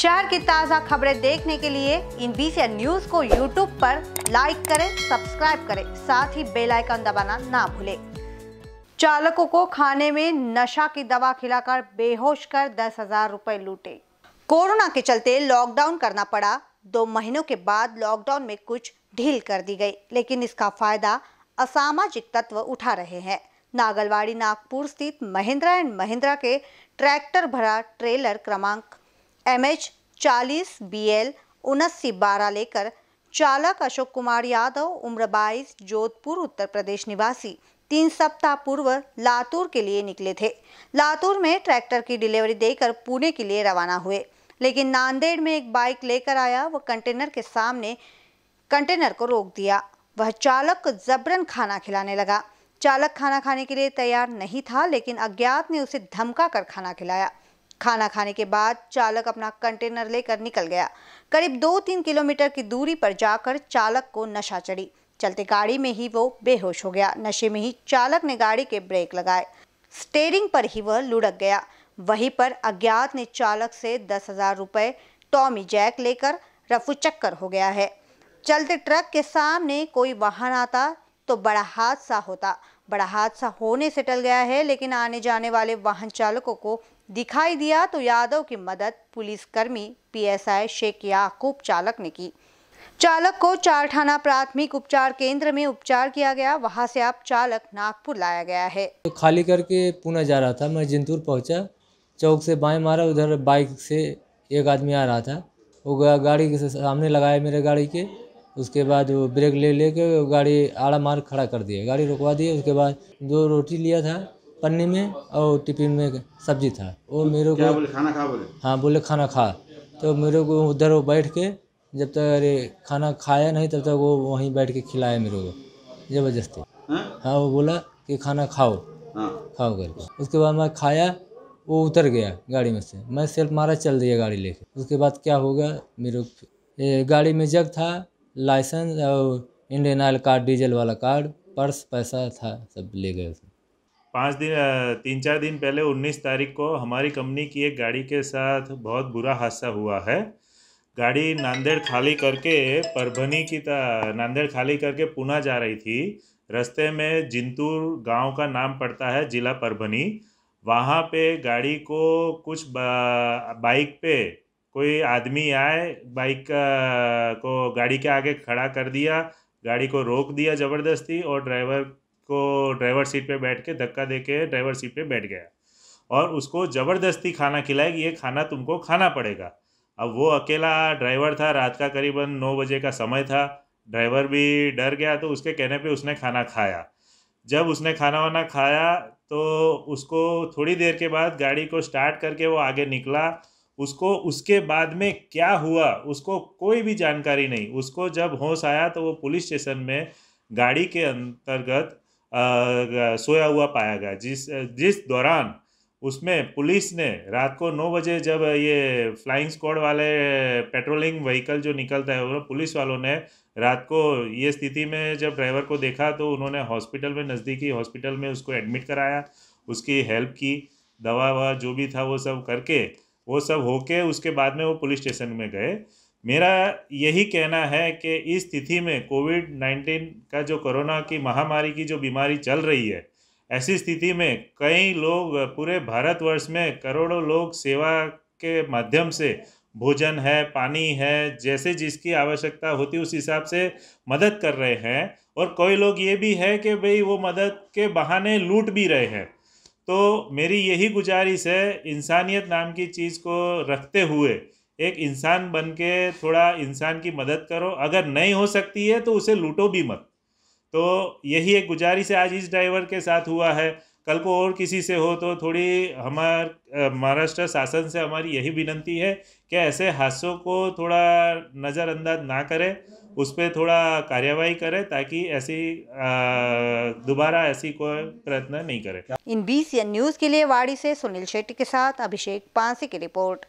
शहर की ताज़ा खबरें देखने के लिए इन बीसी न्यूज को यूट्यूब पर लाइक करें सब्सक्राइब करें साथ ही बेल आइकन दबाना ना भूलें चालकों को खाने में नशा की दवा खिलाकर बेहोश कर दस हजार रुपए लूटे कोरोना के चलते लॉकडाउन करना पड़ा दो महीनों के बाद लॉकडाउन में कुछ ढील कर दी गई लेकिन इसका फायदा असामाजिक तत्व उठा रहे हैं नागलवाड़ी नागपुर स्थित महिंद्रा एंड महिंद्रा के ट्रैक्टर भरा ट्रेलर क्रमांक एम एच चालीस बी एल उनस्सी बारह लेकर चालक अशोक कुमार यादव उम्र बाईस जोधपुर उत्तर प्रदेश निवासी तीन सप्ताह पूर्व लातूर के लिए निकले थे लातूर में ट्रैक्टर की डिलीवरी देकर पुणे के लिए रवाना हुए लेकिन नांदेड़ में एक बाइक लेकर आया व कंटेनर के सामने कंटेनर को रोक दिया वह चालक को जबरन खाना खिलाने लगा चालक खाना खाने के लिए तैयार नहीं था लेकिन अज्ञात ने उसे धमका कर खाना खिलाया खाना खाने के बाद चालक अपना कंटेनर लेकर निकल गया करीब दो तीन किलोमीटर की दूरी पर जाकर चालक को नशा चढ़ी चलते गाड़ी में ही वो बेहोश हो गया नशे में ही चालक ने गाड़ी के ब्रेक लगाए स्टेयरिंग पर ही वह लुढ़क गया वहीं पर अज्ञात ने चालक से दस हजार रुपये टॉमी जैक लेकर रफू चक्कर हो गया है चलते ट्रक के सामने कोई वाहन आता तो बड़ा हादसा होता बड़ा हादसा होने से टल गया है लेकिन आने जाने वाले वाहन चालकों को दिखाई दिया तो यादव की मदद पुलिसकर्मी पीएसआई शेख याकूब चालक ने की चालक को चारठाना प्राथमिक उपचार केंद्र में उपचार किया गया वहां से अब चालक नागपुर लाया गया है तो खाली करके पुणे जा रहा था मैं जिंतूर पहुंचा चौक से बाएं मारा उधर बाइक से एक आदमी आ रहा था वो गाड़ी के सामने लगाया मेरे गाड़ी के उसके बाद वो ब्रेक ले लेके गाड़ी आड़ा मार खड़ा कर दिया गाड़ी रुकवा दिए उसके बाद दो रोटी लिया था पन्नी में और टिफिन में सब्जी था वो मेरे को बोले खाना खा बोले हाँ बोले खाना खा तो मेरे को उधर वो बैठ के जब तक अरे खाना खाया नहीं तब तक वो वहीं बैठ के खिलाया मेरे को ज़बरदस्ती हाँ? हाँ वो बोला कि खाना खाओ हाँ। खाओ करके उसके बाद मैं खाया वो उतर गया गाड़ी में से मैं सेल्फ मारा चल दिया गाड़ी लेके उसके बाद क्या होगा मेरे गाड़ी में जग था लाइसेंस और इंडियन ऑयल कार्ड डीजल वाला कार्ड पर्स पैसा था सब ले गए उसमें पाँच दिन तीन चार दिन पहले उन्नीस तारीख को हमारी कंपनी की एक गाड़ी के साथ बहुत बुरा हादसा हुआ है गाड़ी नांदेड़ खाली करके परभनी की नांदेड़ खाली करके पुणे जा रही थी रास्ते में जिंतूर गांव का नाम पड़ता है जिला परभनी वहाँ पे गाड़ी को कुछ बा, बाइक पे कोई आदमी आए बाइक का को गाड़ी के आगे खड़ा कर दिया गाड़ी को रोक दिया ज़बरदस्ती और ड्राइवर को ड्राइवर सीट पे बैठ के धक्का दे के ड्राइवर सीट पे बैठ गया और उसको ज़बरदस्ती खाना खिलाया कि ये खाना तुमको खाना पड़ेगा अब वो अकेला ड्राइवर था रात का करीबन नौ बजे का समय था ड्राइवर भी डर गया तो उसके कहने पे उसने खाना खाया जब उसने खाना वाना खाया तो उसको थोड़ी देर के बाद गाड़ी को स्टार्ट करके वो आगे निकला उसको उसके बाद में क्या हुआ उसको कोई भी जानकारी नहीं उसको जब होश आया तो वो पुलिस स्टेशन में गाड़ी के अंतर्गत सोया हुआ पाया गया जिस जिस दौरान उसमें पुलिस ने रात को नौ बजे जब ये फ्लाइंग स्क्वाड वाले पेट्रोलिंग व्हीकल जो निकलता है वो पुलिस वालों ने रात को ये स्थिति में जब ड्राइवर को देखा तो उन्होंने हॉस्पिटल में नज़दीकी हॉस्पिटल में उसको एडमिट कराया उसकी हेल्प की दवा ववा जो भी था वो सब करके वो सब होके उसके बाद में वो पुलिस स्टेशन में गए मेरा यही कहना है कि इस स्थिति में कोविड नाइन्टीन का जो कोरोना की महामारी की जो बीमारी चल रही है ऐसी स्थिति में कई लोग पूरे भारतवर्ष में करोड़ों लोग सेवा के माध्यम से भोजन है पानी है जैसे जिसकी आवश्यकता होती उस हिसाब से मदद कर रहे हैं और कई लोग ये भी है कि भाई वो मदद के बहाने लूट भी रहे हैं तो मेरी यही गुजारिश है इंसानियत नाम की चीज़ को रखते हुए एक इंसान बन के थोड़ा इंसान की मदद करो अगर नहीं हो सकती है तो उसे लूटो भी मत तो यही एक गुजारिश आज इस ड्राइवर के साथ हुआ है कल को और किसी से हो तो थोड़ी हमार महाराष्ट्र शासन से हमारी यही विनंती है कि ऐसे हादसों को थोड़ा नज़रअंदाज ना करें उस पर थोड़ा कार्यवाही करें ताकि ऐसी दोबारा ऐसी कोई प्रयत्न नहीं करे इन बीस न्यूज़ के लिए वाड़ी से सुनील शेट्टी के साथ अभिषेक पांसे की रिपोर्ट